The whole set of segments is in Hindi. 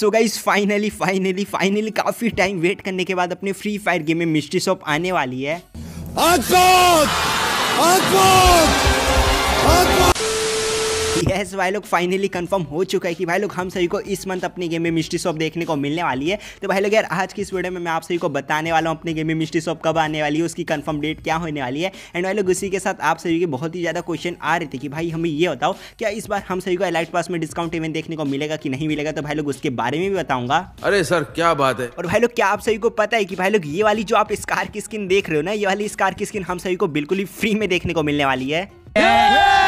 सो गाइज फाइनली फाइनली फाइनली काफ़ी टाइम वेट करने के बाद अपने फ्री फायर गेम में मिस्ट्री शॉप आने वाली है आग पार! आग पार! यस भाई लोग फाइनली कंफर्म हो चुका है कि भाई लोग हम सभी को इस मंथ अपनी गेम में मिस्ट्री शॉप देखने को मिलने वाली है तो भाई लोग यार आज की इस वीडियो में मैं आप सभी को बताने वाला हूँ अपने गेम में मिस्ट्री शॉप कब आने वाली है उसकी कंफर्म डेट क्या होने वाली है एंड भाई लोग उसी के साथ आप सभी के बहुत ही ज़्यादा क्वेश्चन आ रहे थे कि भाई हमें ये बताओ क्या इस बार हम सभी को एलाइट पास में डिस्काउंट इवेंट देखने को मिलेगा कि नहीं मिलेगा तो भाई लोग उसके बारे में भी बताऊंगा अरे सर क्या बात है और भाई लोग क्या आप सभी को पता है कि भाई लोग ये वाली जो आप स्कार की स्किन देख रहे हो ना ये वाली स्कार की स्किन हम सभी को बिल्कुल ही फ्री में देखने को मिलने वाली है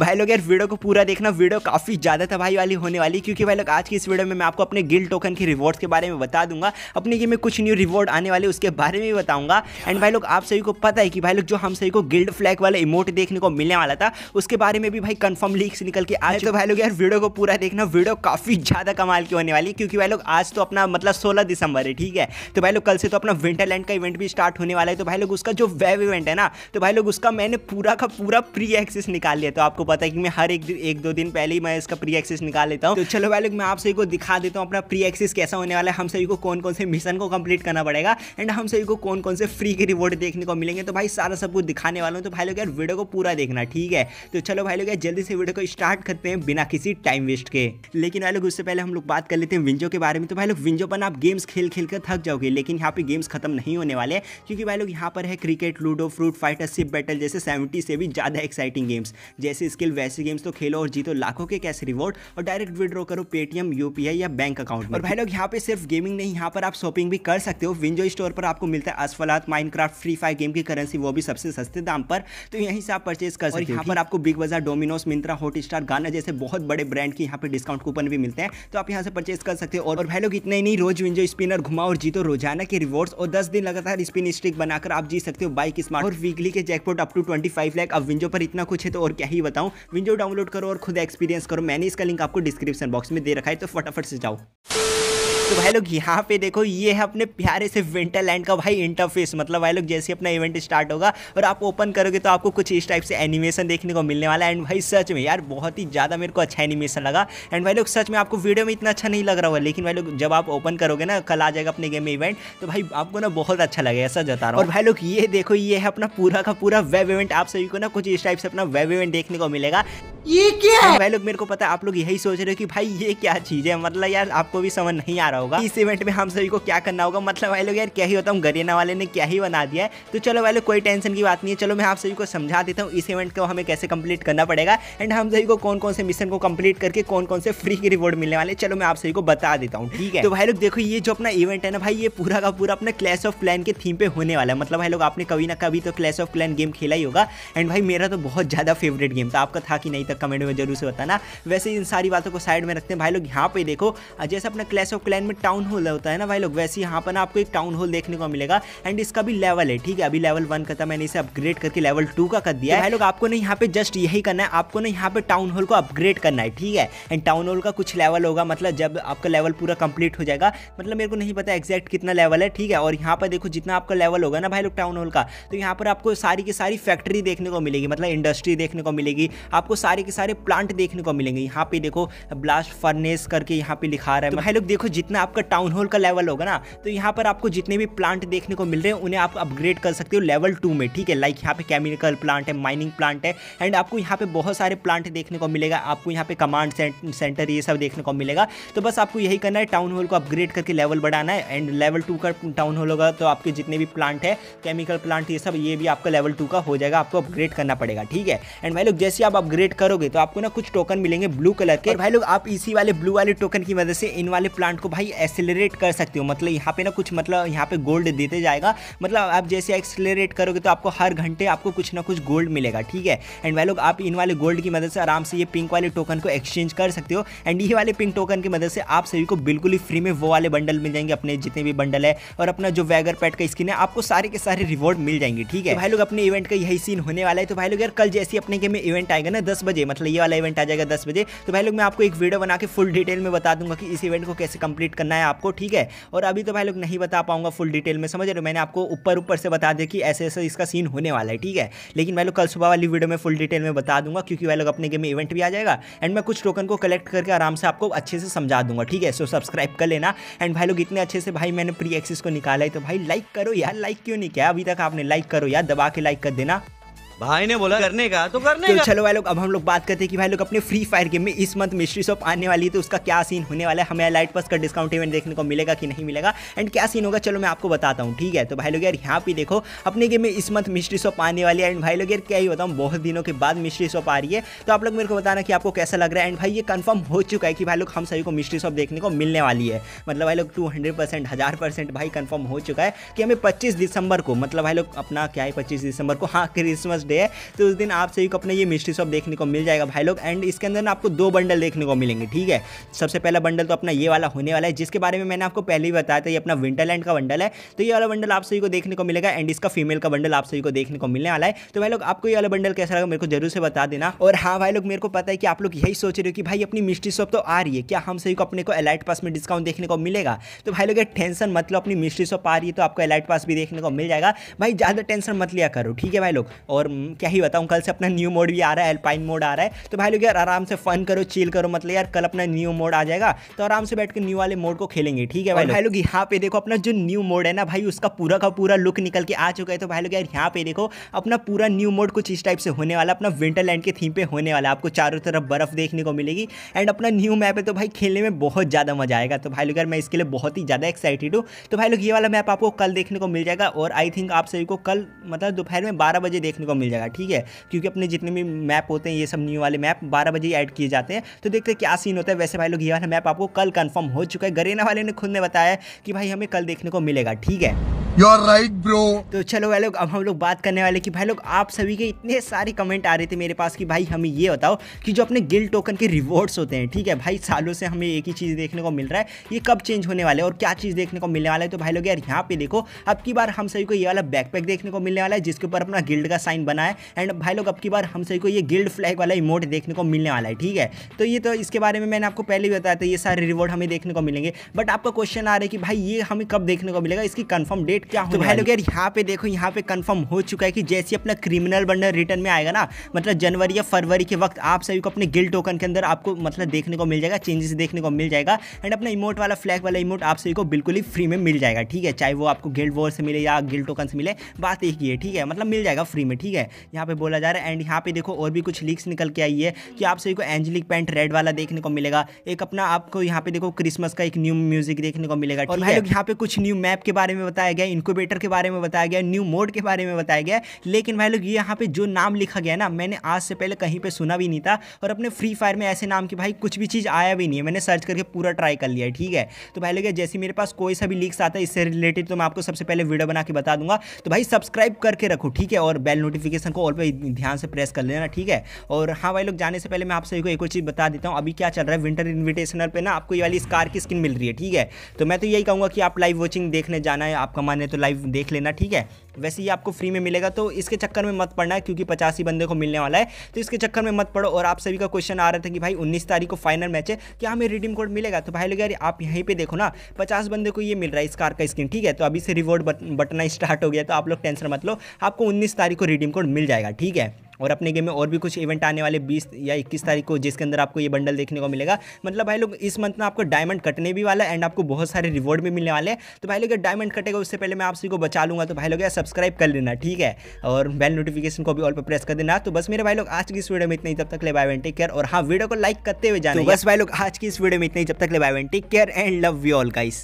भाई लोग यार वीडियो को पूरा देखना वीडियो काफी ज्यादा तबाही वाली होने वाली क्योंकि भाई लोग आज की इस वीडियो में मैं आपको अपने गिल टोकन के रिवॉर्ड्स के बारे में बता दूंगा अपने गेम में कुछ न्यू रिवॉर्ड आने वाले उसके बारे में भी बताऊंगा एंड भाई लोग आप सभी को पता है कि भाई लोग जो हम सभी को गिल्ड फ्लैग वाला इमोट देखने को मिलने वाला था उसके बारे में भी भाई कंफर्म लीक्स निकल के आए तो भाई लोग यार वीडियो को पूरा देखना वीडियो काफी ज्यादा कमाल की होने वाली क्योंकि भाई लोग आज तो अपना मतलब सोलह दिसंबर है ठीक है तो भाई लोग कल से तो अपना विंटरलैंड का इवेंट भी स्टार्ट होने वाला है तो भाई लोग उसका जो वेब इवेंट है ना तो भाई लोग उसका मैंने पूरा का पूरा प्री एक्सेस निकाल लिया तो आपको पता है कि मैं हर एक एक दो दिन पहले ही मैं इसका प्री एक्सेस निकाल लेता हूँ तो चलो भाई लोग मैं आप सभी को दिखा देता हूँ अपना प्री एक्सेस कैसा होने वाला है हम सभी को कौन कौन से मिशन को कंप्लीट करना पड़ेगा एंड हम सभी को कौन कौन से फ्री के रिवॉर्ड देखने को मिलेंगे तो भाई सारा सब कुछ दिखाने वाला हूँ तो भाई लोग यार वीडियो को पूरा देखना ठीक है तो चलो भाई लोग यार जल्दी से वीडियो को स्टार्ट करते हैं बिना किसी टाइम वेस्ट के लेकिन भाई लोग उससे पहले हम लोग बात कर लेते हैं विंजो के बारे में तो भाई लोग विंजो पर आप गेम्स खेल खेल कर थक जाओगे लेकिन यहाँ पे गेम्स खत्म नहीं होने वाले क्योंकि भाई लोग यहाँ पर है cricket ludo fruit fighter ship battle जैसे सेवेंटी से भी ज़्यादा एक्साइटिंग गेम्स जैसे स्किल वैसे गेम्स तो खेलो और जीतो लाखों के कैसे रिवॉर्ड और डायरेक्ट विड्रॉ करो पेटीएम यूपीआई या बैंक अकाउंट और भाई लोग यहाँ पे सिर्फ गेमिंग नहीं यहाँ पर आप शॉपिंग भी कर सकते हो विंजो स्टोर पर आपको मिलता है असफलात माइनक्राफ्ट फ्री फायर गेम की करेंसी वो भी सबसे सस्ते दाम पर तो यहीं से आप परचेज कर सकते हो यहाँ पर आपको बिग बाजार डोमिनोस मिंत्रा हॉट स्टार गाना जैसे बहुत बड़े ब्रांड की यहाँ पर डिस्काउंट कूपन भी मिलते हैं तो आप यहाँ से परचेज कर सकते हो और भाई लोग इतने नहीं रोज विंजो स्पिनर घुमाओ और जीतो रोजाना के रिवॉर्ड्स और दस दिन लगातार स्पिन स्ट्रिक बनाकर आप जीत सकते हो बाइक स्मार्ट और वीकली के jackpot up to twenty five lakh अब विंजो पर इतना कुछ है तो और क्या ही बताओ बताता हूँ विंडो डाउनलोड करो और खुद एक्सपीरियंस करो मैंने इसका लिंक आपको डिस्क्रिप्शन बॉक्स में दे रखा है तो फटाफट से जाओ तो भाई लोग यहाँ पे देखो ये है अपने प्यारे से विंटरलैंड का भाई इंटरफेस मतलब भाई लोग जैसे अपना इवेंट स्टार्ट होगा और आप ओपन करोगे तो आपको कुछ इस टाइप से एनिमेशन देखने को मिलने वाला है एंड भाई सच में यार बहुत ही ज़्यादा मेरे को अच्छा एनिमेशन लगा एंड भाई लोग सच में आपको वीडियो में इतना अच्छा नहीं लग रहा होगा लेकिन भाई लोग जब आप ओपन करोगे ना कल आ जाएगा अपने गेम में इवेंट तो भाई आपको ना बहुत अच्छा लगेगा ऐसा जता रहा हूँ और भाई लोग ये देखो ये है अपना पूरा का पूरा वेब इवेंट आप सभी को ना कुछ इस टाइप से अपना वेब इवेंट देखने को मिलेगा ये क्या है भाई लोग मेरे को पता है आप लोग यही सोच रहे हो कि भाई ये क्या चीज है मतलब यार आपको भी समझ नहीं आ रहा होगा इस इवेंट में हम सभी को क्या करना होगा मतलब भाई लोग यार क्या ही होता हूँ गरेना वाले ने क्या ही बना दिया है तो चलो भाई लोग कोई टेंशन की बात नहीं है चलो मैं आप सभी को समझा देता हूँ इस इवेंट को हमें कैसे कम्प्लीट करना पड़ेगा एंड हम सभी को कौन कौन से मिशन को कम्प्लीट करके कौन कौन से फ्री के रिवॉर्ड मिलने वाले चलो मैं आप सभी को बता देता हूँ ठीक है तो भाई लोग देखो ये जो अपना इवेंट है ना भाई ये पूरा का पूरा अपने क्लैश ऑफ प्लान के थीम पे होने वाला है मतलब भाई लोग आपने कभी ना कभी तो क्लैश ऑफ प्लान गेम खेला ही होगा एंड भाई मेरा तो बहुत ज्यादा फेवरेट गेम था आपका था कि नहीं कमेंट में जरूर से बताना वैसे इन सारी बातों को साइड में रखते हैं भाई लोग यहाँ पे देखो जैसे अपना क्लैश ऑफ क्लैन में टाउन हॉल होता है ना भाई लोग वैसे यहाँ पर ना आपको एक टाउन हॉल देखने को मिलेगा एंड इसका भी लेवल है ठीक है अभी लेवल वन का था मैंने इसे अपग्रेड करके लेवल टू का कर दिया है भाई लोग आपको ना यहाँ पे जस्ट यही करना है आपको ना यहाँ पे टाउन हॉल को अपग्रेड करना है ठीक है एंड टाउन हॉल का कुछ लेवल होगा मतलब जब आपका लेवल पूरा कंप्लीट हो जाएगा मतलब मेरे को नहीं पता एग्जैक्ट कितना लेवल है ठीक है और यहाँ पर देखो जितना आपका लेवल होगा ना भाई लोग टाउन हॉल का तो यहाँ पर आपको सारी की सारी फैक्ट्री देखने को मिलेगी मतलब इंडस्ट्री देखने को मिलेगी आपको सारी सारे के सारे प्लांट देखने को मिलेंगे यहाँ पे देखो ब्लास्ट फर्नेस करके यहाँ पे लिखा रहा है तो भाई लोग देखो जितना आपका टाउन हॉल का लेवल होगा ना तो यहाँ पर आपको जितने भी प्लांट देखने को मिल रहे हैं उन्हें आप अपग्रेड कर सकते हो लेवल टू में ठीक है लाइक यहाँ पे केमिकल प्लांट है माइनिंग प्लांट है एंड आपको यहाँ पे बहुत सारे प्लांट देखने को मिलेगा आपको यहाँ पे कमांड सेंटर ये सब देखने को मिलेगा तो बस आपको यही करना है टाउन हॉल को अपग्रेड करके लेवल बढ़ाना है एंड लेवल टू का टाउन हॉल होगा तो आपके जितने भी प्लांट है केमिकल प्लांट ये सब ये भी आपका लेवल टू का हो जाएगा आपको अपग्रेड करना पड़ेगा ठीक है एंड भाई लोग जैसे आप अपग्रेड कर करोगे तो आपको ना कुछ टोकन मिलेंगे ब्लू कलर के भाई लोग आप इसी वाले ब्लू वाले टोकन की मदद से इन वाले प्लांट को भाई एक्सेलरेट कर सकते हो मतलब यहाँ पे ना कुछ मतलब यहाँ पे गोल्ड देते जाएगा मतलब आप जैसे एक्सेलरेट करोगे तो आपको हर घंटे आपको कुछ ना कुछ गोल्ड मिलेगा ठीक है एंड भाई लोग आप इन वाले गोल्ड की मदद से आराम से ये पिंक वाले टोकन को एक्सचेंज कर सकते हो एंड ये वाले पिंक टोकन की मदद से आप सभी को बिल्कुल ही फ्री में वो वाले बंडल मिल जाएंगे अपने जितने भी बंडल है और अपना जो वैगर पैट का स्किन है आपको सारे के सारे रिवॉर्ड मिल जाएंगे ठीक है तो भाई लोग अपने इवेंट का यही सीन होने वाला है तो भाई लोग यार कल जैसे अपने गेम में इवेंट आएगा ना दस बजे बजे मतलब ये वाला इवेंट आ जाएगा दस बजे तो भाई लोग मैं आपको एक वीडियो बना के फुल डिटेल में बता दूंगा कि इस इवेंट को कैसे कंप्लीट करना है आपको ठीक है और अभी तो भाई लोग नहीं बता पाऊंगा फुल डिटेल में समझ रहे हो मैंने आपको ऊपर ऊपर से बता दिया कि ऐसे ऐसे इसका सीन होने वाला है ठीक है लेकिन भाई लोग कल सुबह वाली वीडियो में फुल डिटेल में बता दूंगा क्योंकि भाई लोग अपने गेम में इवेंट भी आ जाएगा एंड मैं कुछ टोकन को कलेक्ट करके आराम से आपको अच्छे से समझा दूंगा ठीक है सो सब्सक्राइब कर लेना एंड भाई लोग इतने अच्छे से भाई मैंने प्री एक्सेस को निकाला है तो भाई लाइक करो यार लाइक क्यों नहीं किया अभी तक आपने लाइक करो यार दबा के लाइक कर देना भाई ने बोला करने का तो करने तो का चलो भाई लोग अब हम लोग बात करते हैं कि भाई लोग अपने फ्री फायर गेम में इस मंथ मिस्ट्री शॉप आने वाली है तो उसका क्या सीन होने वाला है हमें लाइट पास का डिस्काउंट इवेंट देखने को मिलेगा कि नहीं मिलेगा एंड क्या सीन होगा चलो मैं आपको बताता हूँ ठीक है तो भाई लोग यार यहाँ पे देखो अपने गेम में इस मंथ मिस्ट्री शॉप आने वाली है एंड भाई लोग यार क्या ही बताऊँ बहुत दिनों के बाद मिस्ट्री शॉप आ रही है तो आप लोग मेरे को बताना कि आपको कैसा लग रहा है एंड भाई ये कन्फर्म हो चुका है कि भाई लोग हम सभी को मिस्ट्री शॉप देखने को मिलने वाली है मतलब भाई लोग टू हंड्रेड परसेंट हज़ार परसेंट भाई कन्फर्म हो चुका है कि हमें पच्चीस दिसंबर को मतलब भाई लोग अपना क्या है पच्चीस दिसंबर को हाँ क्रिसमस डे है तो उस दिन आप सभी को अपने ये मिस्ट्री शॉप देखने को मिल जाएगा भाई लोग एंड इसके अंदर ना आपको दो बंडल देखने को मिलेंगे ठीक है सबसे पहला बंडल तो अपना ये वाला होने वाला है जिसके बारे में मैंने आपको पहले ही बताया था ये अपना विंटरलैंड का बंडल है तो ये वाला बंडल आप सभी को देखने को मिलेगा एंड इसका फीमेल का बंडल आप सभी को देखने को मिलने वाला है तो भाई लोग आपको ये वाला बंडल कैसा लगा मेरे को जरूर से बता देना और हाँ भाई लोग मेरे को पता है कि आप लोग यही सोच रहे हो कि भाई अपनी मिस्ट्री शॉप तो आ रही है क्या हम सभी को अपने को एलाइट पास में डिस्काउंट देखने को मिलेगा तो भाई लोग टेंशन मतलब अपनी मिस्ट्री शॉप आ रही है तो आपको एलाइट पास भी देखने को मिल जाएगा भाई ज़्यादा टेंशन मत लिया करो ठीक है भाई लोग और क्या ही बताऊँ कल से अपना न्यू मोड भी आ रहा है एल्पाइन मोड आ रहा है तो भाई लोग यार आराम से फन करो चिल करो मतलब यार कल अपना न्यू मोड आ जाएगा तो आराम से बैठ के न्यू वाले मोड को खेलेंगे ठीक है भाई भाई लोग यहाँ पे देखो अपना जो न्यू मोड है ना भाई उसका पूरा का पूरा लुक निकल के आ चुका है तो भाई लोग यार यहाँ पे देखो अपना पूरा न्यू मोड कुछ इस टाइप से होने वाला अपना विंटरलैंड के थीम पे होने वाला आपको चारों तरफ बर्फ देखने को मिलेगी एंड अपना न्यू मैप है तो भाई खेलने में बहुत ज़्यादा मजा आएगा तो भाई लोग यार मैं इसके लिए बहुत ही ज़्यादा एक्साइटेड हूँ तो भाई लोग ये वाला मैप आपको कल देखने को मिल जाएगा और आई थिंक आप सभी को कल मतलब दोपहर में बारह बजे देखने को मिल मिल जाएगा ठीक है क्योंकि अपने जितने भी मैप होते हैं ये सब न्यू वाले मैप बारह बजे ऐड किए जाते हैं तो देखते हैं क्या सीन होता है वैसे भाई लोग ये वाला मैप आपको कल कन्फर्म हो चुका है गरेना वाले ने खुद ने बताया कि भाई हमें कल देखने को मिलेगा ठीक है यू आर राइट ब्रो तो चलो भाई लोग अब हम लोग बात करने वाले कि भाई लोग आप सभी के इतने सारे कमेंट आ रहे थे मेरे पास कि भाई हमें ये बताओ कि जो अपने गिल टोकन के रिवॉर्ड्स होते हैं ठीक है भाई सालों से हमें एक ही चीज़ देखने को मिल रहा है ये कब चेंज होने वाले और क्या चीज़ देखने को मिलने वाला है तो भाई लोग यार यहाँ पे देखो अब की बार हम सभी को ये वाला बैकपैक देखने को मिलने वाला है जिसके ऊपर अपना गिल्ड का साइन बना है एंड भाई लोग अब की बार हम सभी को ये गिल्ड फ्लैग वाला इमोट देखने को मिलने वाला है ठीक है तो ये तो इसके बारे में मैंने आपको पहले भी बताया था ये सारे रिवॉर्ड हमें देखने को मिलेंगे बट आपका क्वेश्चन आ रहा है कि भाई ये हमें कब देखने को मिलेगा इसकी कन्फर्म डेट क्या तो भाई लोग यार यहाँ पे देखो यहाँ पे कंफर्म हो चुका है कि जैसे अपना क्रिमिनल बंडल रिटर्न में आएगा ना मतलब जनवरी या फरवरी के वक्त आप सभी को अपने गिल टोकन के अंदर आपको मतलब देखने को मिल जाएगा चेंजेस देखने को मिल जाएगा एंड अपना इमोट वाला फ्लैग वाला इमोट आप सभी को बिल्कुल ही फ्री में मिल जाएगा ठीक है चाहे वो आपको गिल्ड वॉल से मिले या गिल टोकन से मिले बात एक ही है ठीक है मतलब मिल जाएगा फ्री में ठीक है यहाँ पे बोला जा रहा है एंड यहाँ पे देखो और भी कुछ लीक्स निकल के आई है कि आप सभी को एंजलिक पेंट रेड वाला देखने को मिलेगा एक अपना आपको यहाँ पे देखो क्रिसमस का एक न्यू म्यूजिक देखने को मिलेगा और भाई लोग यहाँ पे कुछ न्यू मैप के बारे में बताया गया इंक्यूबेटर के बारे में बताया गया न्यू मोड के बारे में बताया गया लेकिन भाई लोग यहाँ पे जो नाम लिखा गया ना मैंने आज से पहले कहीं पे सुना भी नहीं था और अपने फ्री फायर में ऐसे नाम की भाई कुछ भी चीज़ आया भी नहीं है मैंने सर्च करके पूरा ट्राई कर लिया ठीक है तो भाई लोग जैसे मेरे पास कोई सा भी लीक्स आता है इससे रिलेटेड तो मैं आपको सबसे पहले वीडियो बना के बता दूंगा तो भाई सब्सक्राइब करके रखो ठीक है और बेल नोटिफिकेशन को और पे ध्यान से प्रेस कर लेना ठीक है और हाँ भाई लोग जाने से पहले मैं आप सभी को एक और चीज़ बता देता हूँ अभी क्या चल रहा है विंटर इन्विटेशनल पर ना आपको ये वाली स्कार की स्किन मिल रही है ठीक है तो मैं तो यही कहूँगा कि आप लाइव वॉचिंग देखने जाना है आपका मन परेशान है तो लाइव देख लेना ठीक है वैसे ही आपको फ्री में मिलेगा तो इसके चक्कर में मत पड़ना क्योंकि पचासी बंदे को मिलने वाला है तो इसके चक्कर में मत पड़ो और आप सभी का क्वेश्चन आ रहा था कि भाई उन्नीस तारीख को फाइनल मैच है क्या हमें रिडीम कोड मिलेगा तो भाई लोग यार आप यहीं पर देखो ना पचास बंदे को ये मिल रहा है इस कार का स्क्रीन ठीक है तो अभी से रिवॉर्ड बटना स्टार्ट हो गया तो आप लोग टेंशन मत लो आपको उन्नीस तारीख को रिडीम कोड मिल जाएगा ठीक है और अपने गेम में और भी कुछ इवेंट आने वाले 20 या 21 तारीख को जिसके अंदर आपको ये बंडल देखने को मिलेगा मतलब भाई लोग इस मंथ में आपको डायमंड कटने भी वाला है एंड आपको बहुत सारे रिवॉर्ड भी मिलने वाले हैं तो भाई लोग डायमंड कटेगा उससे पहले मैं आप सभी को बचा लूँगा तो भाई लोग यार सब्सक्राइब कर लेना ठीक है और बेल नोटिफिकेशन को भी ऑल पर प्रेस कर देना तो बस मेरे भाई लोग आज की इस वीडियो में इतनी ही तब तक ले बाई टेक केयर और हाँ वीडियो को लाइक करते हुए जाना तो बस भाई लोग आज की इस वीडियो में इतनी ही जब तक ले bye take care and love you all guys